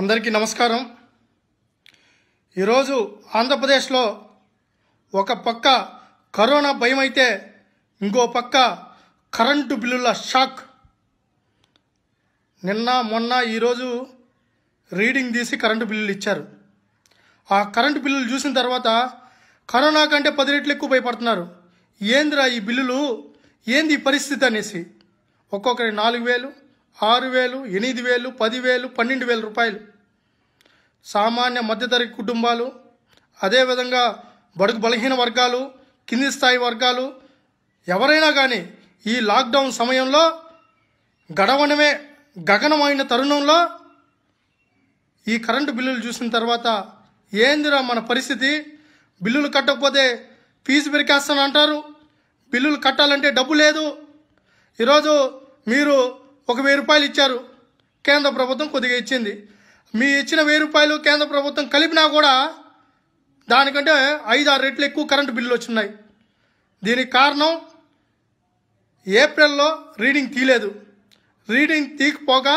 అందరికీ నమస్కారం ఈరోజు ఆంధ్రప్రదేశ్లో ఒక పక్క కరోనా భయం అయితే ఇంకో పక్క కరెంటు బిల్లుల షాక్ నిన్న మొన్న ఈరోజు రీడింగ్ తీసి కరెంటు బిల్లులు ఇచ్చారు ఆ కరెంటు బిల్లులు చూసిన తర్వాత కరోనా కంటే పది రెట్లు ఎక్కువ భయపడుతున్నారు ఏందిరా ఈ బిల్లులు ఏంది ఈ పరిస్థితి అనేసి ఒక్కొక్కరి నాలుగు వేలు ఆరు వేలు ఎనిమిది వేలు పదివేలు పన్నెండు వేల రూపాయలు సామాన్య మధ్యతరగతి కుటుంబాలు అదేవిధంగా బడుగు బలహీన వర్గాలు కింది స్థాయి వర్గాలు ఎవరైనా కానీ ఈ లాక్డౌన్ సమయంలో గడవనమే గగనమైన తరుణంలో ఈ కరెంటు బిల్లులు చూసిన తర్వాత ఏందిరా మన పరిస్థితి బిల్లులు కట్టకపోతే ఫీజు పెరికేస్తానంటారు బిల్లులు కట్టాలంటే డబ్బు లేదు ఈరోజు మీరు ఒక వెయ్యి రూపాయలు ఇచ్చారు కేంద్ర ప్రభుత్వం కొద్దిగా ఇచ్చింది మీ ఇచ్చిన వెయ్యి రూపాయలు కేంద్ర ప్రభుత్వం కలిపినా కూడా దానికంటే ఐదు ఆరు రెట్లు ఎక్కువ కరెంటు బిల్లులు వచ్చినాయి దీనికి కారణం ఏప్రిల్లో రీడింగ్ తీయలేదు రీడింగ్ తీకపోగా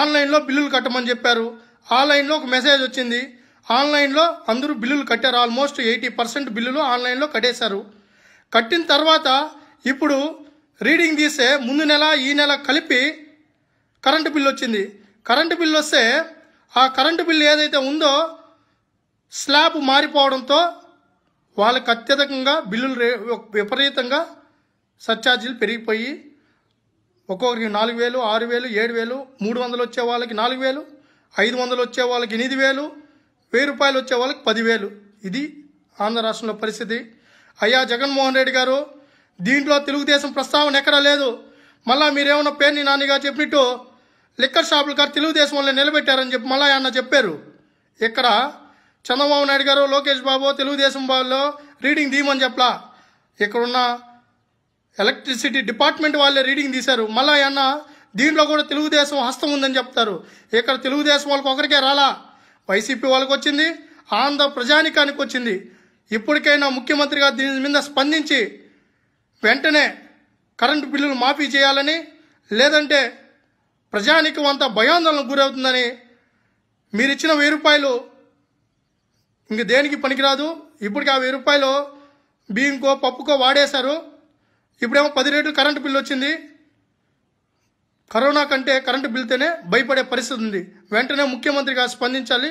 ఆన్లైన్లో బిల్లులు కట్టమని చెప్పారు ఆన్లైన్లో ఒక మెసేజ్ వచ్చింది ఆన్లైన్లో అందరూ బిల్లులు కట్టారు ఆల్మోస్ట్ ఎయిటీ పర్సెంట్ బిల్లులు ఆన్లైన్లో కట్టేశారు కట్టిన తర్వాత ఇప్పుడు రీడింగ్ తీసే ముందు నెల ఈ నెల కలిపి కరెంటు బిల్లు వచ్చింది కరెంటు బిల్లు వస్తే ఆ కరెంటు బిల్లు ఏదైతే ఉందో స్లాబ్ మారిపోవడంతో వాళ్ళకి అత్యధికంగా బిల్లులు రే విపరీతంగా సర్ఛార్జీలు పెరిగిపోయి ఒక్కొక్కరికి నాలుగు వేలు ఆరు వేలు ఏడు వేలు మూడు వందలు వచ్చే వాళ్ళకి నాలుగు వేలు ఐదు వందలు వచ్చే వాళ్ళకి ఎనిమిది వేలు వెయ్యి రూపాయలు వచ్చే వాళ్ళకి పదివేలు ఇది ఆంధ్ర రాష్ట్రంలో పరిస్థితి అయ్యా జగన్మోహన్ రెడ్డి గారు దీంట్లో తెలుగుదేశం ప్రస్తావన ఎక్కడా లేదు మళ్ళీ మీరేమన్నా పేరుని నాన్నగారు చెప్పినట్టు లిక్కర్ షాపుల గారు తెలుగుదేశం వాళ్ళని నిలబెట్టారని చెప్పి మళ్ళా ఆయన చెప్పారు ఇక్కడ చంద్రబాబు నాయుడు గారు లోకేష్ బాబు తెలుగుదేశం వాళ్ళు రీడింగ్ తీయమని చెప్పలా ఇక్కడున్న ఎలక్ట్రిసిటీ డిపార్ట్మెంట్ వాళ్ళే రీడింగ్ తీశారు మళ్ళా అన్న దీంట్లో కూడా తెలుగుదేశం హస్తం ఉందని చెప్తారు ఇక్కడ తెలుగుదేశం వాళ్ళకి ఒకరికే రాలా వైసీపీ వాళ్ళకి వచ్చింది ఆంధ్ర ప్రజానికానికి వచ్చింది ఇప్పటికైనా ముఖ్యమంత్రిగా దీని మీద స్పందించి వెంటనే కరెంటు బిల్లులు మాఫీ చేయాలని లేదంటే ప్రజానికి అంత భయాందోళనకు గురవుతుందని మీరు ఇచ్చిన వెయ్యి రూపాయలు ఇంక దేనికి పనికిరాదు ఇప్పటికి ఆ వెయ్యి రూపాయలు బియ్యంకో పప్పుకో వాడేశారు ఇప్పుడేమో పది రేట్లు కరెంటు బిల్లు వచ్చింది కరోనా కంటే కరెంటు బిల్తేనే భయపడే పరిస్థితి ఉంది వెంటనే ముఖ్యమంత్రిగా స్పందించాలి